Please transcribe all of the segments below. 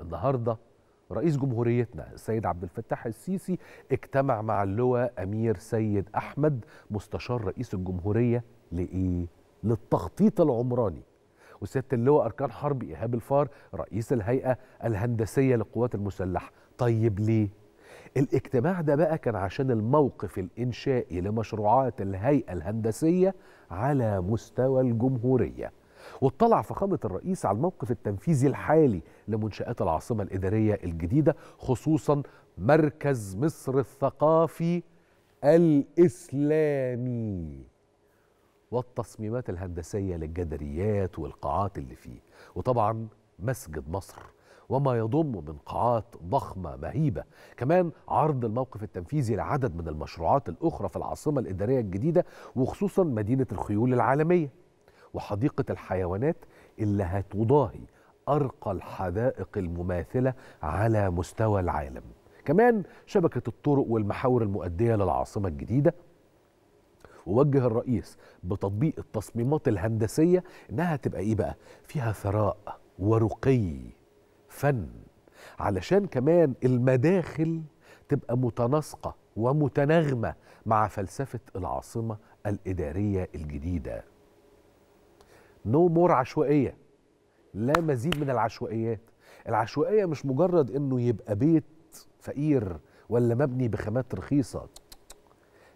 النهارده رئيس جمهوريتنا السيد عبد الفتاح السيسي اجتمع مع اللواء امير سيد احمد مستشار رئيس الجمهوريه لايه؟ للتخطيط العمراني وسياده اللواء اركان حرب ايهاب الفار رئيس الهيئه الهندسيه للقوات المسلحه، طيب ليه؟ الاجتماع ده بقى كان عشان الموقف الانشائي لمشروعات الهيئه الهندسيه على مستوى الجمهوريه. واطلع فخامة الرئيس على الموقف التنفيذي الحالي لمنشآت العاصمة الإدارية الجديدة خصوصا مركز مصر الثقافي الإسلامي والتصميمات الهندسية للجدريات والقاعات اللي فيه وطبعا مسجد مصر وما يضم من قاعات ضخمة مهيبة كمان عرض الموقف التنفيذي لعدد من المشروعات الأخرى في العاصمة الإدارية الجديدة وخصوصا مدينة الخيول العالمية وحديقة الحيوانات اللي هتضاهي أرقى الحدائق المماثلة على مستوى العالم كمان شبكة الطرق والمحاور المؤدية للعاصمة الجديدة ووجه الرئيس بتطبيق التصميمات الهندسية إنها تبقى إيه بقى فيها ثراء ورقي فن علشان كمان المداخل تبقى متناسقة ومتناغمة مع فلسفة العاصمة الإدارية الجديدة نو no مور عشوائيه لا مزيد من العشوائيات العشوائيه مش مجرد انه يبقى بيت فقير ولا مبني بخامات رخيصه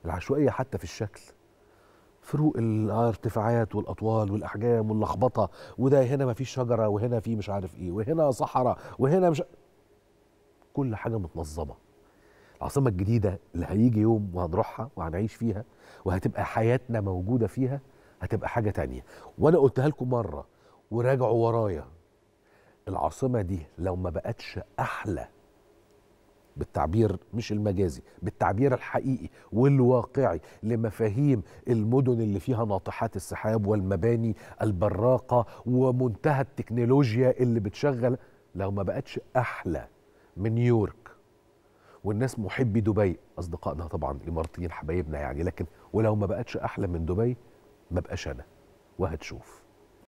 العشوائيه حتى في الشكل فروق الارتفاعات والاطوال والاحجام واللخبطه وده هنا ما فيش شجره وهنا في مش عارف ايه وهنا صحراء وهنا مش كل حاجه متنظمه العاصمه الجديده اللي هيجي يوم وهنروحها وهنعيش فيها وهتبقى حياتنا موجوده فيها هتبقى حاجه تانية وانا قلتها لكم مره وراجعوا ورايا العاصمه دي لو ما بقتش احلى بالتعبير مش المجازي بالتعبير الحقيقي والواقعي لمفاهيم المدن اللي فيها ناطحات السحاب والمباني البراقة ومنتهى التكنولوجيا اللي بتشغل لو ما بقتش أحلى من نيويورك والناس محبي دبي أصدقائنا طبعا الإماراتيين حبايبنا يعني لكن ولو ما بقتش أحلى من دبي ما انا وهتشوف